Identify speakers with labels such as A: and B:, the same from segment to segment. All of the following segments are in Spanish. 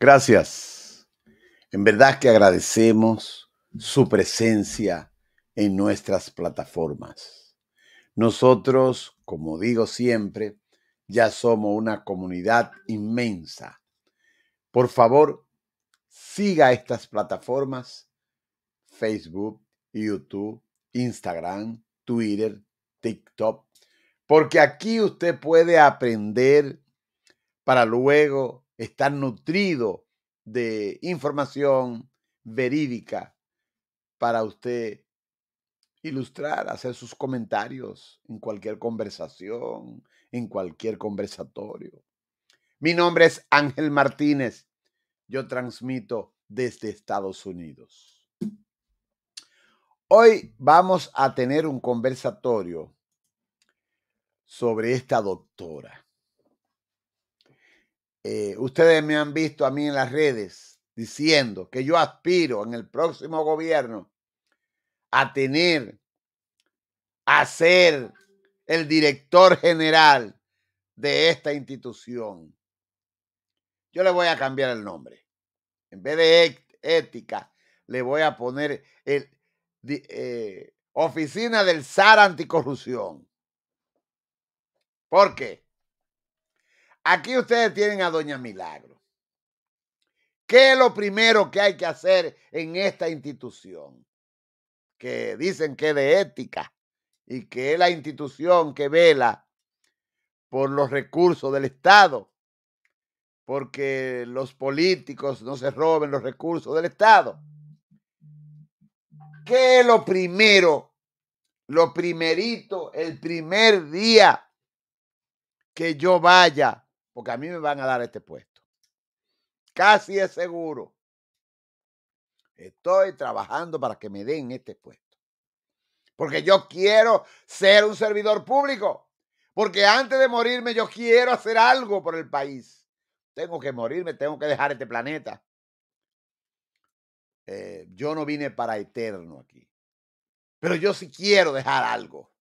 A: Gracias. En verdad que agradecemos su presencia en nuestras plataformas. Nosotros, como digo siempre, ya somos una comunidad inmensa. Por favor, siga estas plataformas, Facebook, YouTube, Instagram, Twitter, TikTok, porque aquí usted puede aprender para luego Está nutrido de información verídica para usted ilustrar, hacer sus comentarios en cualquier conversación, en cualquier conversatorio. Mi nombre es Ángel Martínez. Yo transmito desde Estados Unidos. Hoy vamos a tener un conversatorio sobre esta doctora. Eh, ustedes me han visto a mí en las redes diciendo que yo aspiro en el próximo gobierno a tener, a ser el director general de esta institución. Yo le voy a cambiar el nombre. En vez de ética, le voy a poner el, eh, Oficina del SAR Anticorrupción. ¿Por qué? Aquí ustedes tienen a Doña Milagro. ¿Qué es lo primero que hay que hacer en esta institución? Que dicen que es de ética y que es la institución que vela por los recursos del Estado, porque los políticos no se roben los recursos del Estado. ¿Qué es lo primero? Lo primerito, el primer día que yo vaya porque a mí me van a dar este puesto. Casi es seguro. Estoy trabajando para que me den este puesto. Porque yo quiero ser un servidor público. Porque antes de morirme yo quiero hacer algo por el país. Tengo que morirme, tengo que dejar este planeta. Eh, yo no vine para eterno aquí. Pero yo sí quiero dejar algo.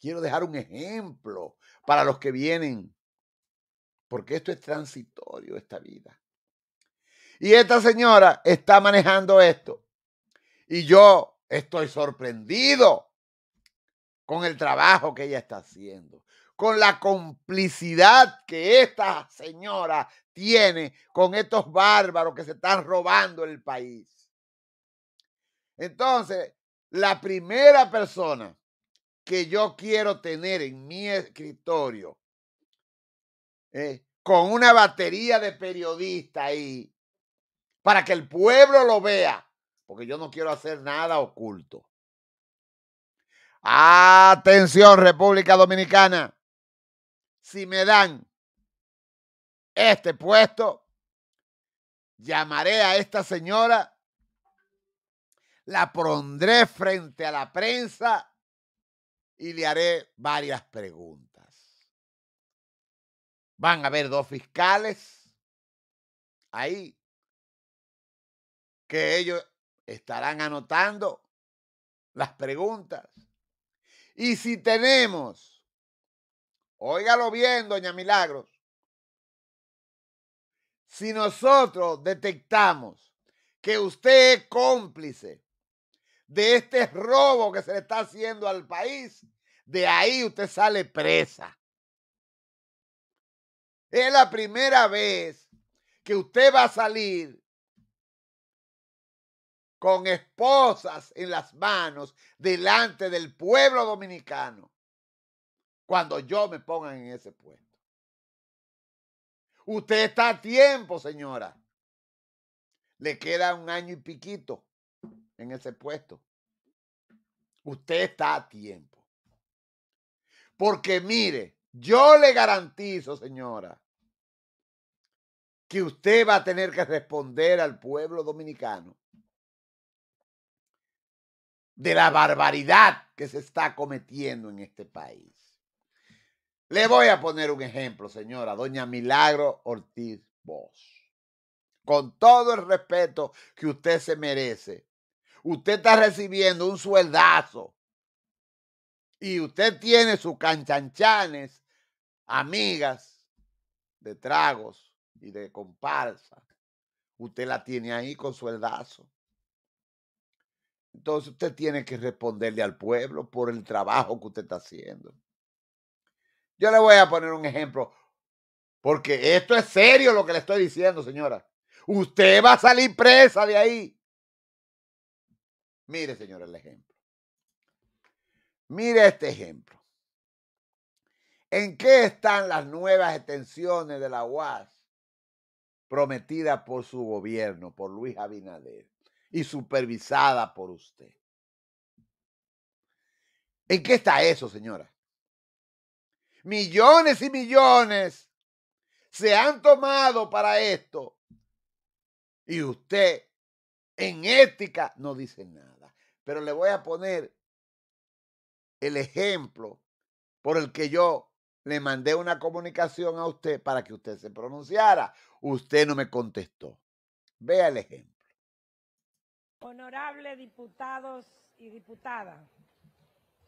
A: Quiero dejar un ejemplo para los que vienen porque esto es transitorio, esta vida. Y esta señora está manejando esto. Y yo estoy sorprendido con el trabajo que ella está haciendo, con la complicidad que esta señora tiene con estos bárbaros que se están robando el país. Entonces, la primera persona que yo quiero tener en mi escritorio eh, con una batería de periodistas ahí, para que el pueblo lo vea, porque yo no quiero hacer nada oculto. Atención, República Dominicana. Si me dan este puesto, llamaré a esta señora, la pondré frente a la prensa y le haré varias preguntas. Van a haber dos fiscales ahí que ellos estarán anotando las preguntas. Y si tenemos, óigalo bien, doña Milagros, si nosotros detectamos que usted es cómplice de este robo que se le está haciendo al país, de ahí usted sale presa. Es la primera vez que usted va a salir con esposas en las manos delante del pueblo dominicano cuando yo me ponga en ese puesto. Usted está a tiempo, señora. Le queda un año y piquito en ese puesto. Usted está a tiempo. Porque mire, yo le garantizo, señora, que usted va a tener que responder al pueblo dominicano de la barbaridad que se está cometiendo en este país. Le voy a poner un ejemplo, señora, doña Milagro Ortiz Bosch. Con todo el respeto que usted se merece, usted está recibiendo un sueldazo y usted tiene sus canchanchanes, amigas de tragos y de comparsa. Usted la tiene ahí con sueldazo. Entonces usted tiene que responderle al pueblo por el trabajo que usted está haciendo. Yo le voy a poner un ejemplo, porque esto es serio lo que le estoy diciendo, señora. Usted va a salir presa de ahí. Mire, señora, el ejemplo. Mire este ejemplo. ¿En qué están las nuevas extensiones de la UAS prometidas por su gobierno, por Luis Abinader, y supervisada por usted? ¿En qué está eso, señora? Millones y millones se han tomado para esto y usted en ética no dice nada. Pero le voy a poner el ejemplo por el que yo le mandé una comunicación a usted para que usted se pronunciara. Usted no me contestó. Vea el ejemplo.
B: Honorables diputados y diputadas,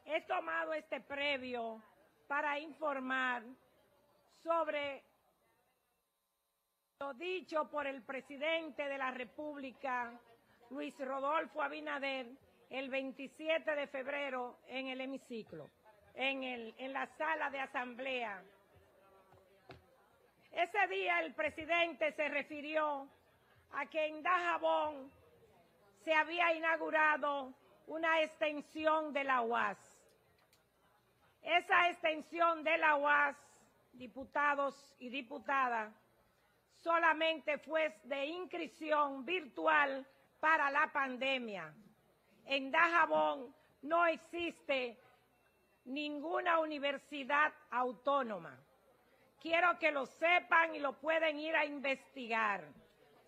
B: he tomado este previo para informar sobre lo dicho por el presidente de la República, Luis Rodolfo Abinader, el 27 de febrero en el hemiciclo, en, el, en la sala de asamblea. Ese día el presidente se refirió a que en Dajabón se había inaugurado una extensión de la UAS. Esa extensión de la UAS, diputados y diputadas, solamente fue de inscripción virtual para la pandemia. En Dajabón no existe ninguna universidad autónoma. Quiero que lo sepan y lo pueden ir a investigar.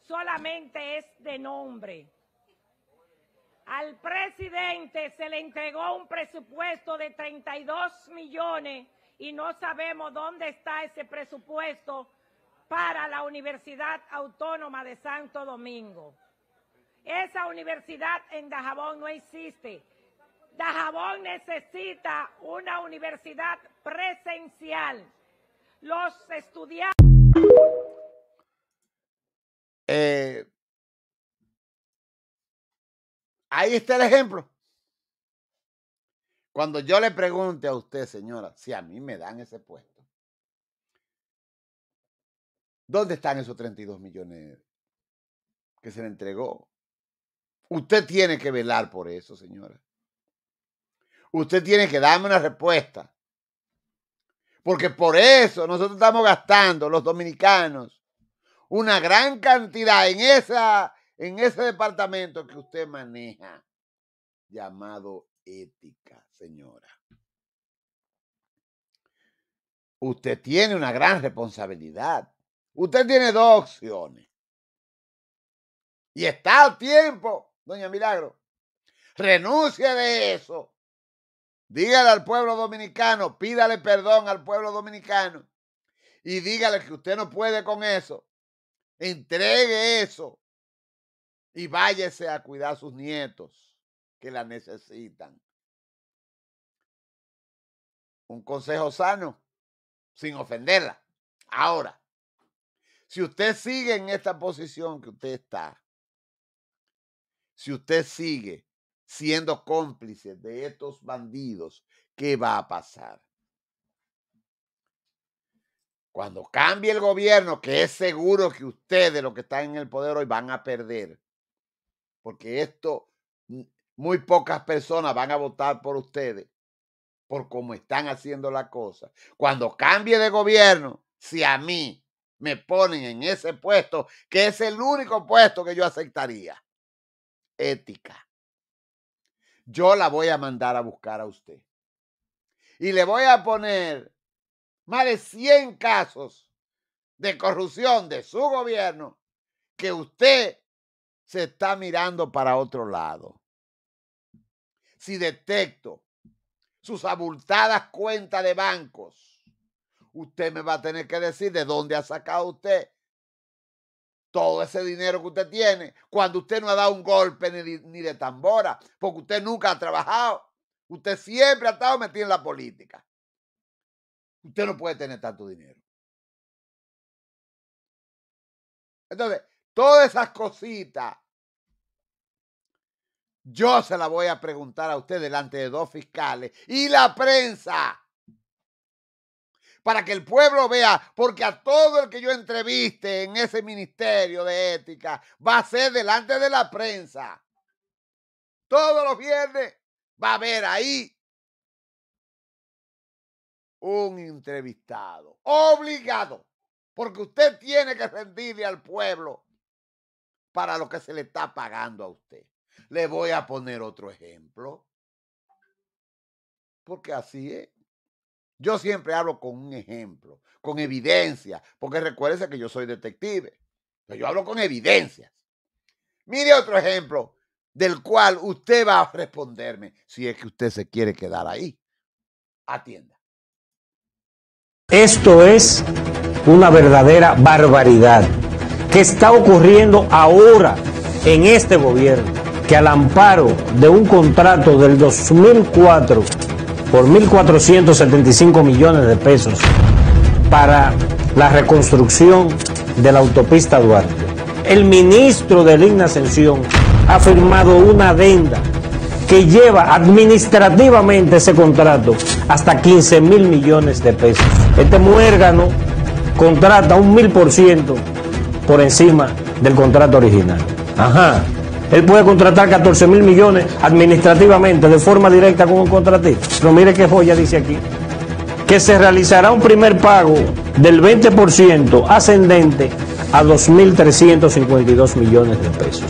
B: Solamente es de nombre. Al presidente se le entregó un presupuesto de 32 millones y no sabemos dónde está ese presupuesto para la Universidad Autónoma de Santo Domingo. Esa universidad en Dajabón no existe. Dajabón necesita una universidad presencial. Los estudiantes...
A: Eh, ahí está el ejemplo. Cuando yo le pregunte a usted, señora, si a mí me dan ese puesto, ¿dónde están esos 32 millones que se le entregó Usted tiene que velar por eso, señora. Usted tiene que darme una respuesta. Porque por eso nosotros estamos gastando, los dominicanos, una gran cantidad en, esa, en ese departamento que usted maneja, llamado ética, señora. Usted tiene una gran responsabilidad. Usted tiene dos opciones. Y está a tiempo doña Milagro. Renuncie de eso. Dígale al pueblo dominicano, pídale perdón al pueblo dominicano y dígale que usted no puede con eso. Entregue eso y váyase a cuidar a sus nietos que la necesitan. Un consejo sano, sin ofenderla. Ahora, si usted sigue en esta posición que usted está, si usted sigue siendo cómplice de estos bandidos, ¿qué va a pasar? Cuando cambie el gobierno, que es seguro que ustedes, los que están en el poder hoy, van a perder, porque esto, mm, muy pocas personas van a votar por ustedes, por cómo están haciendo la cosa. Cuando cambie de gobierno, si a mí me ponen en ese puesto, que es el único puesto que yo aceptaría, ética. Yo la voy a mandar a buscar a usted. Y le voy a poner más de 100 casos de corrupción de su gobierno que usted se está mirando para otro lado. Si detecto sus abultadas cuentas de bancos, usted me va a tener que decir de dónde ha sacado usted todo ese dinero que usted tiene cuando usted no ha dado un golpe ni, de tambora, porque usted nunca ha trabajado. Usted siempre ha estado metido en la política. Usted no puede tener tanto dinero. Entonces, todas esas cositas, yo se las voy a preguntar a usted delante de dos fiscales y la prensa para que el pueblo vea, porque a todo el que yo entreviste en ese ministerio de ética va a ser delante de la prensa. Todos los viernes va a haber ahí un entrevistado, obligado, porque usted tiene que rendirle al pueblo para lo que se le está pagando a usted. Le voy a poner otro ejemplo, porque así es. Yo siempre hablo con un ejemplo, con evidencia, porque recuérdese que yo soy detective. Pero yo hablo con evidencias. Mire otro ejemplo del cual usted va a responderme si es que usted se quiere quedar ahí. Atienda.
C: Esto es una verdadera barbaridad que está ocurriendo ahora en este gobierno, que al amparo de un contrato del 2004 por 1.475 millones de pesos para la reconstrucción de la autopista Duarte. El ministro de Ligna Ascensión ha firmado una adenda que lleva administrativamente ese contrato hasta 15 mil millones de pesos. Este muérgano contrata un mil por ciento por encima del contrato original. Ajá. Él puede contratar 14 mil millones administrativamente, de forma directa con un contratista. Pero mire qué joya dice aquí. Que se realizará un primer pago del 20% ascendente a 2.352 millones de pesos.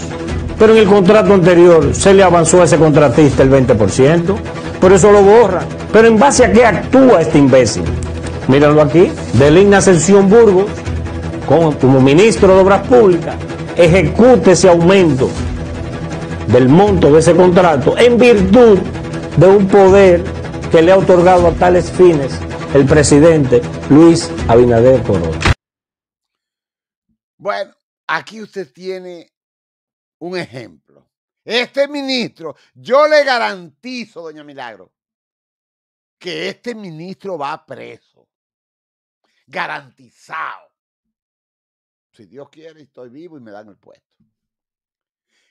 C: Pero en el contrato anterior se le avanzó a ese contratista el 20%, por eso lo borra. Pero en base a qué actúa este imbécil. Míralo aquí, Delina Ascensión Burgos, como, como ministro de Obras Públicas, ejecute ese aumento del monto de ese contrato en virtud de un poder que le ha otorgado a tales fines el presidente Luis Abinader
A: Bueno, aquí usted tiene un ejemplo. Este ministro, yo le garantizo, doña Milagro, que este ministro va preso. Garantizado. Si Dios quiere, estoy vivo y me dan el puesto.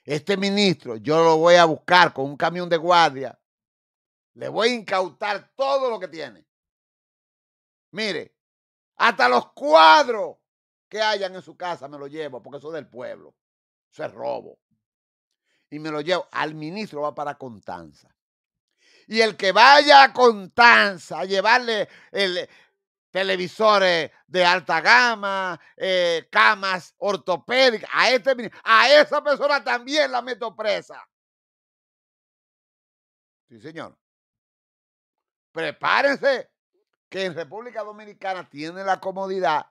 A: Este ministro, yo lo voy a buscar con un camión de guardia. Le voy a incautar todo lo que tiene. Mire, hasta los cuadros que hayan en su casa me lo llevo, porque eso es del pueblo. Eso es robo. Y me lo llevo. Al ministro va para Contanza. Y el que vaya a Contanza a llevarle el, televisores de alta gama, eh, camas ortopédicas. A, este, a esa persona también la meto presa. Sí, señor. Prepárense que en República Dominicana tienen la comodidad.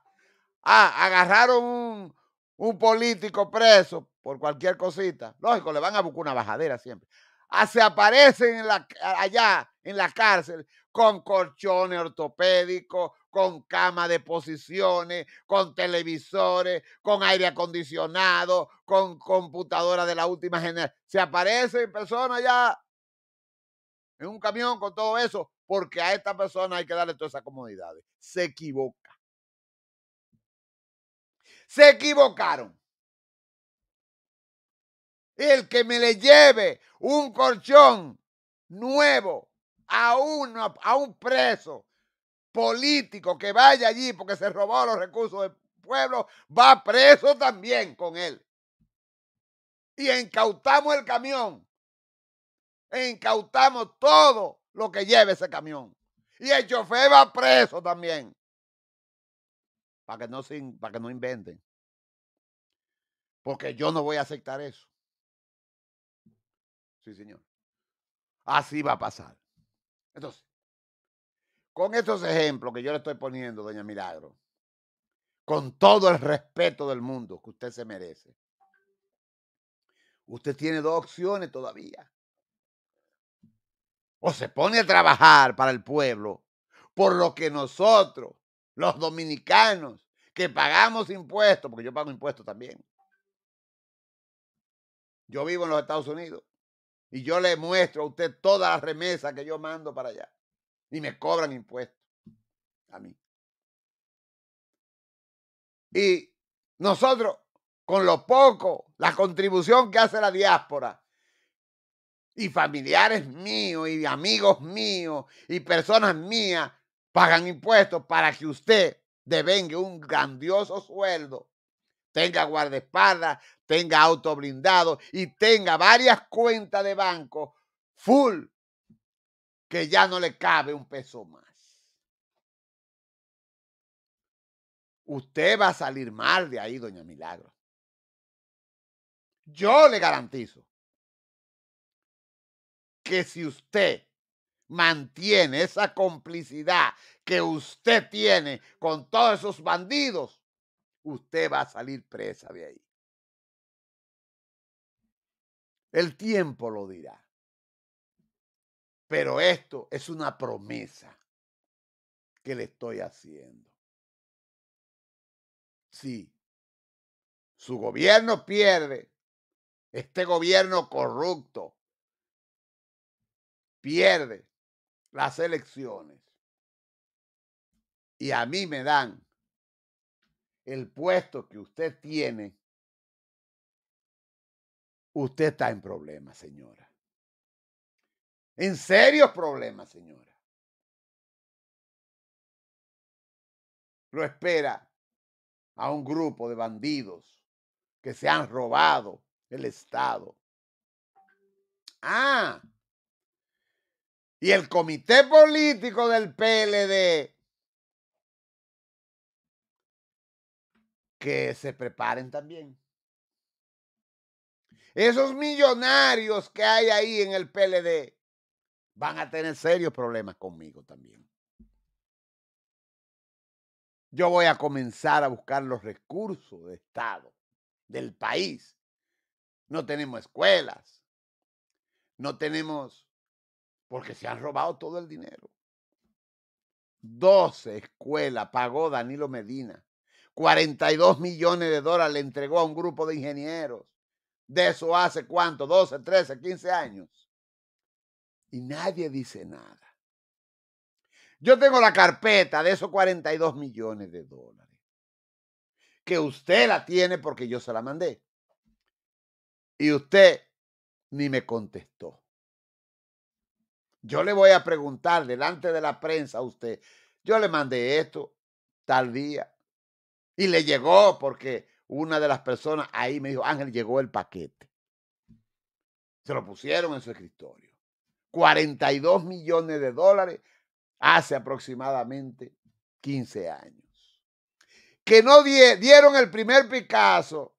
A: Ah, agarraron un, un político preso por cualquier cosita. Lógico, le van a buscar una bajadera siempre. Ah, se aparecen allá en la cárcel con colchones ortopédicos, con cama de posiciones, con televisores, con aire acondicionado, con computadoras de la última generación. Se aparece en persona ya en un camión con todo eso, porque a esta persona hay que darle todas esas comodidades. Se equivoca. Se equivocaron. El que me le lleve un colchón nuevo a, uno, a un preso político que vaya allí porque se robó los recursos del pueblo, va preso también con él. Y incautamos el camión. incautamos todo lo que lleve ese camión. Y el chofer va preso también. Para que no, para que no inventen. Porque yo no voy a aceptar eso. Sí, señor. Así va a pasar. Entonces, con estos ejemplos que yo le estoy poniendo, doña Milagro, con todo el respeto del mundo que usted se merece, usted tiene dos opciones todavía. O se pone a trabajar para el pueblo, por lo que nosotros, los dominicanos, que pagamos impuestos, porque yo pago impuestos también. Yo vivo en los Estados Unidos. Y yo le muestro a usted todas las remesas que yo mando para allá. Y me cobran impuestos a mí. Y nosotros, con lo poco, la contribución que hace la diáspora, y familiares míos, y amigos míos, y personas mías, pagan impuestos para que usted devenga un grandioso sueldo, tenga guardaespaldas, tenga auto blindado y tenga varias cuentas de banco full que ya no le cabe un peso más. Usted va a salir mal de ahí, doña Milagro. Yo le garantizo que si usted mantiene esa complicidad que usted tiene con todos esos bandidos, usted va a salir presa de ahí. El tiempo lo dirá. Pero esto es una promesa que le estoy haciendo. Si su gobierno pierde, este gobierno corrupto pierde las elecciones y a mí me dan el puesto que usted tiene usted está en problemas, señora. En serios problemas, señora. Lo espera a un grupo de bandidos que se han robado el Estado. Ah, y el comité político del PLD que se preparen también. Esos millonarios que hay ahí en el PLD van a tener serios problemas conmigo también. Yo voy a comenzar a buscar los recursos de Estado, del país. No tenemos escuelas, no tenemos, porque se han robado todo el dinero. 12 escuelas pagó Danilo Medina. 42 millones de dólares le entregó a un grupo de ingenieros de eso hace cuánto, 12, 13, 15 años. Y nadie dice nada. Yo tengo la carpeta de esos 42 millones de dólares. Que usted la tiene porque yo se la mandé. Y usted ni me contestó. Yo le voy a preguntar delante de la prensa a usted. Yo le mandé esto tal día. Y le llegó porque una de las personas ahí me dijo, Ángel, llegó el paquete. Se lo pusieron en su escritorio. 42 millones de dólares hace aproximadamente 15 años. Que no dieron el primer Picasso,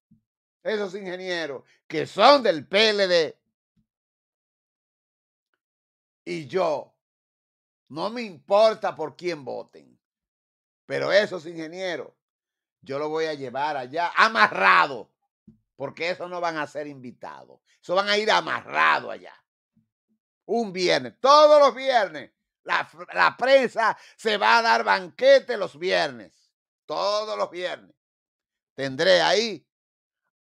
A: esos ingenieros que son del PLD. Y yo, no me importa por quién voten, pero esos ingenieros yo lo voy a llevar allá amarrado, porque eso no van a ser invitados, eso van a ir amarrado allá. Un viernes, todos los viernes, la, la prensa se va a dar banquete los viernes, todos los viernes. Tendré ahí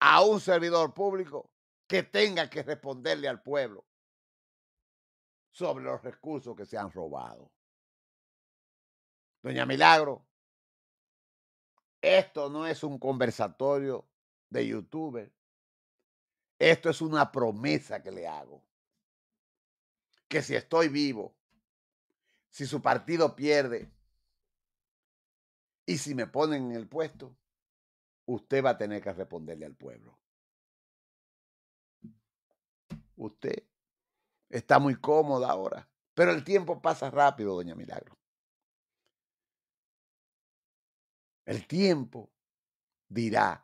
A: a un servidor público que tenga que responderle al pueblo sobre los recursos que se han robado. Doña Milagro, esto no es un conversatorio de youtuber. Esto es una promesa que le hago. Que si estoy vivo, si su partido pierde y si me ponen en el puesto, usted va a tener que responderle al pueblo. Usted está muy cómoda ahora, pero el tiempo pasa rápido, doña Milagro. El tiempo dirá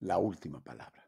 A: la última palabra.